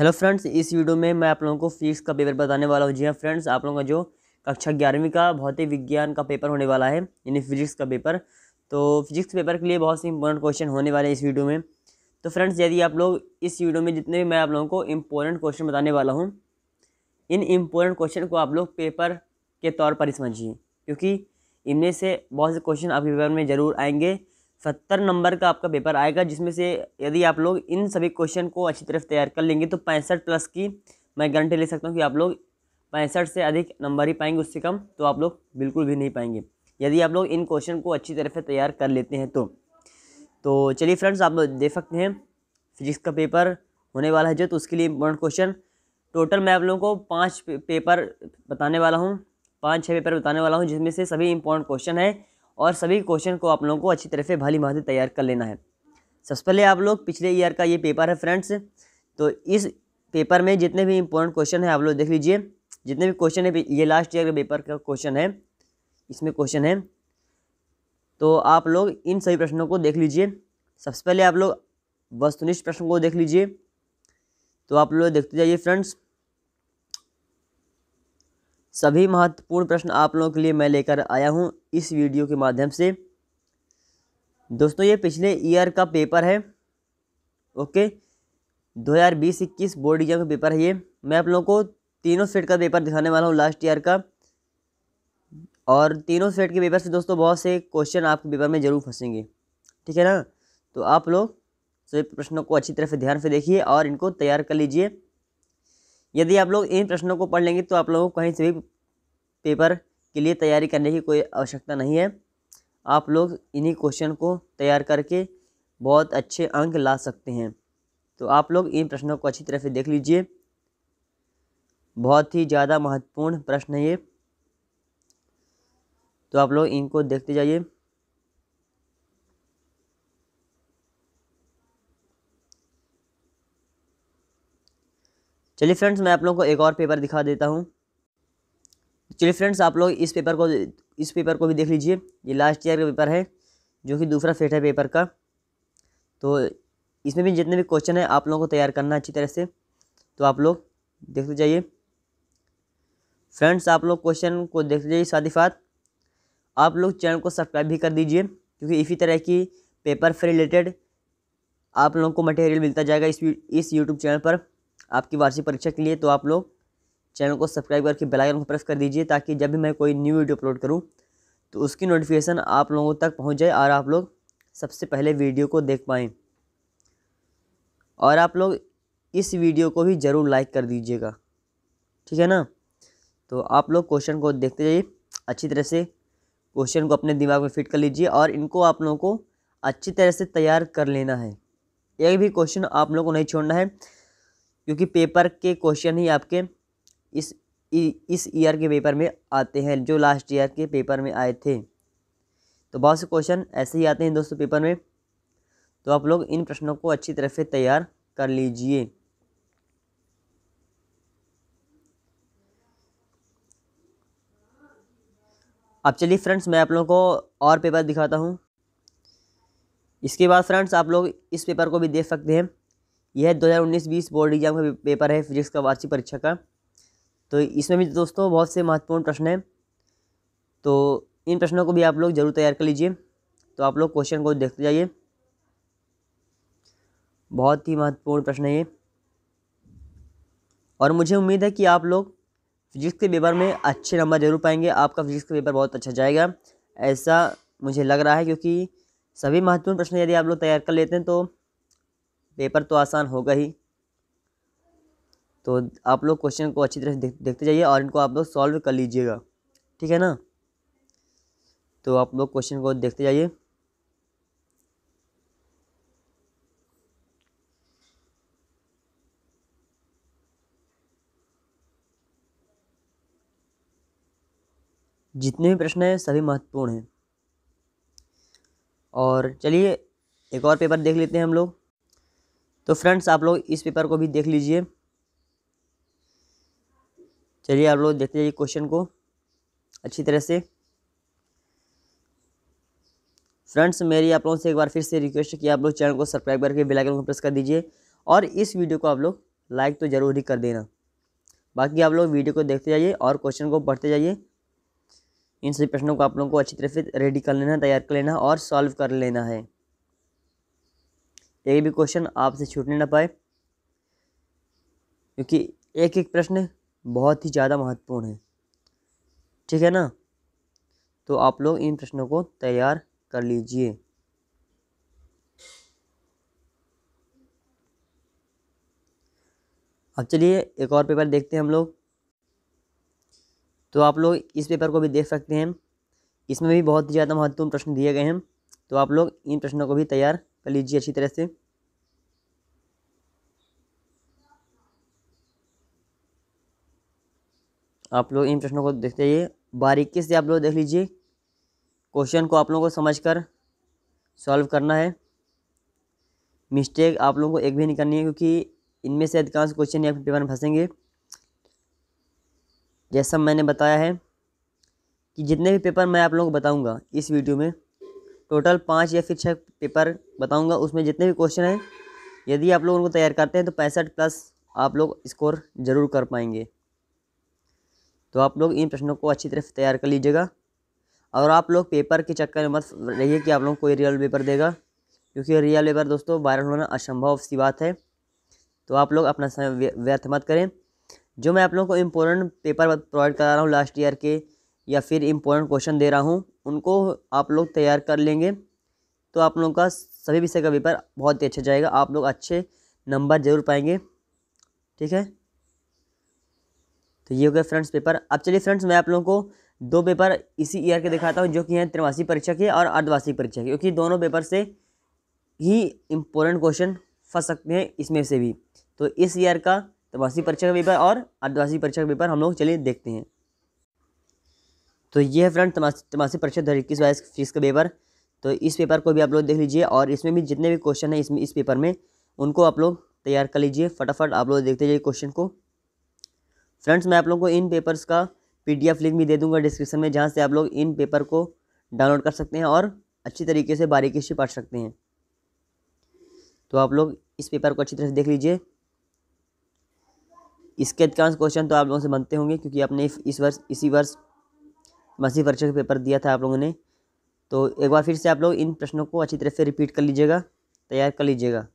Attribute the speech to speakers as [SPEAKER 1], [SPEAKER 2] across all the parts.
[SPEAKER 1] hello friends इस video में मैं आप लोगों को फिजिक्स का पेपर बताने वाला हूँ जी हाँ फ्रेंड्स आप लोगों का जो कक्षा ग्यारहवीं का भौतिक विज्ञान का पेपर होने वाला है यानी फिजिक्स का पेपर तो फिजिक्स पेपर के लिए बहुत से इंपॉर्टेंट क्वेश्चन होने वाले हैं इस वीडियो में तो फ्रेंड्स यदि आप लोग इस वीडियो में जितने भी मैं आप लोगों को इम्पोर्टेंट क्वेश्चन बताने वाला हूँ इन इम्पोर्टेंट क्वेश्चन को आप लोग पेपर के तौर पर ही समझिए क्योंकि इनमें से बहुत से क्वेश्चन आपके पेपर में ज़रूर आएंगे सत्तर नंबर का आपका पेपर आएगा जिसमें से यदि आप लोग इन सभी क्वेश्चन को अच्छी तरह तैयार कर लेंगे तो पैंसठ प्लस की मैं गारंटी ले सकता हूँ कि आप लोग पैंसठ से अधिक नंबर ही पाएंगे उससे कम तो आप लोग बिल्कुल भी नहीं पाएंगे यदि आप लोग इन क्वेश्चन को अच्छी तरह से तैयार कर लेते हैं तो तो चलिए फ्रेंड्स आप देख सकते हैं फिजिक्स का पेपर होने वाला है जो तो उसके लिए इम्पोर्टेंट क्वेश्चन टोटल मैं आप लोगों को पाँच पेपर बताने वाला हूँ पाँच छः पेपर बताने वाला हूँ जिसमें से सभी इम्पोर्टेंट क्वेश्चन हैं और सभी क्वेश्चन को आप लोगों को अच्छी तरह से भली भांति तैयार कर लेना है सबसे पहले आप लोग पिछले ईयर का ये पेपर है फ्रेंड्स तो इस पेपर में जितने भी इंपॉर्टेंट क्वेश्चन है आप लोग देख लीजिए जितने भी क्वेश्चन है ये लास्ट ईयर का पेपर का क्वेश्चन है इसमें क्वेश्चन है तो आप लोग इन सभी प्रश्नों को देख लीजिए सबसे पहले आप लोग वस्तुनिष्ठ प्रश्न को देख लीजिए तो आप लोग देखते जाइए फ्रेंड्स सभी महत्वपूर्ण प्रश्न आप लोगों के लिए मैं लेकर आया हूँ इस वीडियो के माध्यम से दोस्तों ये पिछले ईयर का पेपर है ओके बीस इक्कीस बोर्ड एग्जाम का पेपर है ये मैं आप लोगों को तीनों सेट का पेपर दिखाने वाला हूँ लास्ट ईयर का और तीनों सेट के पेपर से दोस्तों बहुत से क्वेश्चन आपके पेपर में ज़रूर फंसेंगे ठीक है ना तो आप लोग सभी प्रश्नों को अच्छी तरह से ध्यान से देखिए और इनको तैयार कर लीजिए यदि आप लोग इन प्रश्नों को पढ़ लेंगे तो आप लोगों को कहीं से भी पेपर के लिए तैयारी करने की कोई आवश्यकता नहीं है आप लोग इन्हीं क्वेश्चन को तैयार करके बहुत अच्छे अंक ला सकते हैं तो आप लोग इन प्रश्नों को अच्छी तरह से देख लीजिए बहुत ही ज़्यादा महत्वपूर्ण प्रश्न है ये तो आप लोग इनको देखते जाइए चलिए फ्रेंड्स मैं आप लोगों को एक और पेपर दिखा देता हूँ चलिए फ्रेंड्स आप लोग इस पेपर को इस पेपर को भी देख लीजिए ये लास्ट ईयर का पेपर है जो कि दूसरा फेट है पेपर का तो इसमें भी जितने भी क्वेश्चन हैं आप लोगों को तैयार करना अच्छी तरह से तो आप लोग देखते जाइए फ्रेंड्स आप लोग क्वेश्चन को देखते जाइए साथ ही साथ आप लोग चैनल को सब्सक्राइब भी कर दीजिए क्योंकि इसी तरह की पेपर से रिलेटेड आप लोगों को मटेरियल मिलता जाएगा इस इस यूट्यूब चैनल पर आपकी वार्षिक परीक्षा के लिए तो आप लोग चैनल को सब्सक्राइब करके बेल आइकन को प्रेस कर दीजिए ताकि जब भी मैं कोई न्यू वीडियो अपलोड करूँ तो उसकी नोटिफिकेशन आप लोगों तक पहुँच जाए और आप लोग सबसे पहले वीडियो को देख पाएँ और आप लोग इस वीडियो को भी ज़रूर लाइक कर दीजिएगा ठीक है ना तो आप लोग क्वेश्चन को देखते जाइए अच्छी तरह से क्वेश्चन को अपने दिमाग में फिट कर लीजिए और इनको आप लोगों को अच्छी तरह से तैयार कर लेना है एक भी क्वेश्चन आप लोगों को नहीं छोड़ना है क्योंकि पेपर के क्वेश्चन ही आपके इस इस ईयर के पेपर में आते हैं जो लास्ट ईयर के पेपर में आए थे तो बहुत से क्वेश्चन ऐसे ही आते हैं दोस्तों पेपर में तो आप लोग इन प्रश्नों को अच्छी तरह से तैयार कर लीजिए अब चलिए फ्रेंड्स मैं आप लोगों को और पेपर दिखाता हूँ इसके बाद फ्रेंड्स आप लोग इस पेपर को भी देख सकते हैं यह 2019-20 बोर्ड एग्जाम का पेपर है फिजिक्स का वार्षिक परीक्षा का तो इसमें भी दोस्तों बहुत से महत्वपूर्ण प्रश्न हैं तो इन प्रश्नों को भी आप लोग जरूर तैयार कर लीजिए तो आप लोग क्वेश्चन को देखते जाइए बहुत ही महत्वपूर्ण प्रश्न है ये और मुझे उम्मीद है कि आप लोग फिजिक्स के पेपर में अच्छे नंबर जरूर पाएंगे आपका फिजिक्स का पेपर बहुत अच्छा जाएगा ऐसा मुझे लग रहा है क्योंकि सभी महत्वपूर्ण प्रश्न यदि आप लोग तैयार कर लेते हैं तो पेपर तो आसान होगा ही तो आप लोग क्वेश्चन को अच्छी तरह से देख, देखते जाइए और इनको आप लोग सॉल्व कर लीजिएगा ठीक है ना तो आप लोग क्वेश्चन को देखते जाइए जितने भी प्रश्न हैं सभी महत्वपूर्ण हैं और चलिए एक और पेपर देख लेते हैं हम लोग तो फ्रेंड्स आप लोग इस पेपर को भी देख लीजिए चलिए आप लोग देखते जाइए क्वेश्चन को अच्छी तरह से फ्रेंड्स मेरी आप लोगों से एक बार फिर से रिक्वेस्ट है कि आप लोग चैनल को सब्सक्राइब करके बेल आइकन को प्रेस कर दीजिए और इस वीडियो को आप लोग लाइक तो ज़रूर ही कर देना बाकी आप लोग वीडियो को देखते जाइए और क्वेश्चन को पढ़ते जाइए इन सभी प्रश्नों को आप लोगों को अच्छी तरह से रेडी कर लेना तैयार कर लेना और सॉल्व कर लेना है एक भी क्वेश्चन आपसे छूटने ना पाए क्योंकि एक एक प्रश्न बहुत ही ज़्यादा महत्वपूर्ण है ठीक है ना तो आप लोग इन प्रश्नों को तैयार कर लीजिए अब चलिए एक और पेपर देखते हैं हम लोग तो आप लोग इस पेपर को भी देख सकते हैं इसमें भी बहुत ही ज़्यादा महत्वपूर्ण प्रश्न दिए गए हैं तो आप लोग इन प्रश्नों को भी तैयार कर लीजिए अच्छी तरह से आप लोग इन प्रश्नों को देखते रहिए बारीकी से आप लोग देख लीजिए क्वेश्चन को आप लोगों को समझ कर सॉल्व करना है मिस्टेक आप लोगों को एक भी नहीं करनी है क्योंकि इनमें से अधिकांश क्वेश्चन या पेपर में फंसेंगे जैसा मैंने बताया है कि जितने भी पेपर मैं आप लोगों को बताऊंगा इस वीडियो में टोटल पाँच या फिर छः पेपर बताऊँगा उसमें जितने भी क्वेश्चन हैं यदि आप लोग उनको तैयार करते हैं तो पैंसठ प्लस आप लोग स्कोर ज़रूर कर पाएंगे तो आप लोग इन प्रश्नों को अच्छी तरह तैयार कर लीजिएगा और आप लोग पेपर के चक्कर में मत रहिए कि आप लोग कोई रियल पेपर देगा क्योंकि रियल पेपर दोस्तों वायरल होना असंभव सी बात है तो आप लोग अपना समय व्यर्थ मत करें जो मैं आप लोगों को इम्पोर्टेंट पेपर प्रोवाइड करा रहा हूँ लास्ट ईयर के या फिर इम्पोर्टेंट क्वेश्चन दे रहा हूँ उनको आप लोग तैयार कर लेंगे तो आप लोगों का सभी विषय का पेपर बहुत ही अच्छा जाएगा आप लोग अच्छे नंबर जरूर पाएंगे ठीक है तो ये हो गया फ्रेंड्स पेपर अब चलिए फ्रेंड्स मैं आप लोगों को दो पेपर इसी ईयर के दिखाता हूँ जो कि हैं त्रिवासी परीक्षा के और अर्धवासी परीक्षा के क्योंकि दोनों पेपर से ही इम्पोर्टेंट क्वेश्चन फंस सकते हैं इसमें से भी तो इस ईयर का त्रिवासी परीक्षा का पेपर और अर्धवासी परीक्षा का पेपर हम लोग चलिए देखते हैं तो ये है फ्रेंड तमासी परीक्षा दो इक्कीस बाईस फीस का पेपर तो इस पेपर को भी आप लोग देख लीजिए और इसमें भी जितने भी क्वेश्चन हैं इसमें इस पेपर में उनको आप लोग तैयार कर लीजिए फटाफट आप लोग देखते जाइए क्वेश्चन को फ्रेंड्स मैं आप लोगों को इन पेपर्स का पीडीएफ लिंक भी दे दूंगा डिस्क्रिप्शन में जहाँ से आप लोग इन पेपर को डाउनलोड कर सकते हैं और अच्छी तरीके से बारीकी से पढ़ सकते हैं तो आप लोग इस पेपर को अच्छी तरह से देख लीजिए इसके अधिकांश क्वेश्चन तो आप लोगों से बनते होंगे क्योंकि आपने इस वर्ष इसी वर्ष मासिक परीक्षा का पेपर दिया था आप लोगों ने तो एक बार फिर से आप लोग इन प्रश्नों को अच्छी तरह से रिपीट कर लीजिएगा तैयार कर लीजिएगा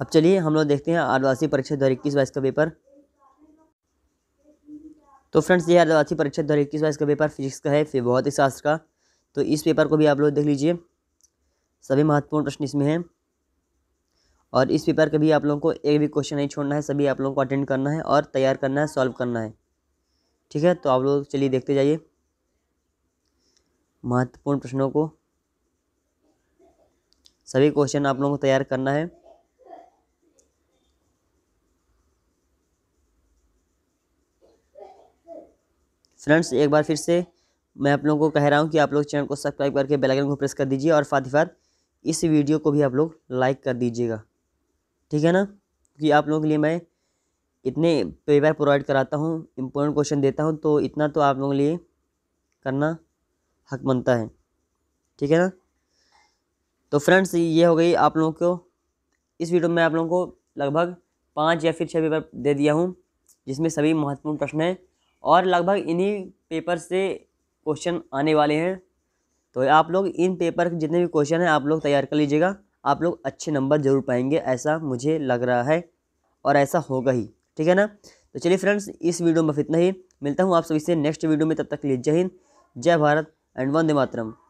[SPEAKER 1] अब चलिए हम लोग देखते हैं आदिवासी परीक्षा दो इक्कीस बाईस का पेपर तो फ्रेंड्स ये आदिवासी परीक्षा दो इक्कीस बाईस का पेपर फिजिक्स का है फिर भौतिक शास्त्र का तो इस पेपर को भी आप लोग देख लीजिए सभी महत्वपूर्ण प्रश्न इसमें हैं और इस पेपर का भी आप लोगों को एक भी क्वेश्चन नहीं छोड़ना है सभी आप लोगों को अटेंड करना है और तैयार करना है सॉल्व करना है ठीक है तो आप लोग चलिए देखते जाइए महत्वपूर्ण प्रश्नों को सभी क्वेश्चन आप लोगों को तैयार करना है फ्रेंड्स एक बार फिर से मैं आप लोगों को कह रहा हूँ कि आप लोग चैनल को सब्सक्राइब करके बेल आइकन को प्रेस कर दीजिए और साथ ही साथ इस वीडियो को भी आप लोग लाइक कर दीजिएगा ठीक है ना क्योंकि आप लोगों के लिए मैं इतने पेपर प्रोवाइड कराता हूँ इम्पोर्टेंट क्वेश्चन देता हूँ तो इतना तो आप लोगों के लिए करना हक बनता है ठीक है ना तो फ्रेंड्स ये हो गई आप लोगों को इस वीडियो में आप लोगों को लगभग पाँच या फिर छः पेपर दे दिया हूँ जिसमें सभी महत्वपूर्ण प्रश्न हैं और लगभग इन्हीं पेपर से क्वेश्चन आने वाले हैं तो आप लोग इन पेपर के जितने भी क्वेश्चन हैं आप लोग तैयार कर लीजिएगा आप लोग अच्छे नंबर जरूर पाएंगे ऐसा मुझे लग रहा है और ऐसा होगा ही ठीक है ना तो चलिए फ्रेंड्स इस वीडियो में इतना ही मिलता हूँ आप सभी से नेक्स्ट वीडियो में तब तक के लिए जय हिंद जय भारत एंड वंदे मातरम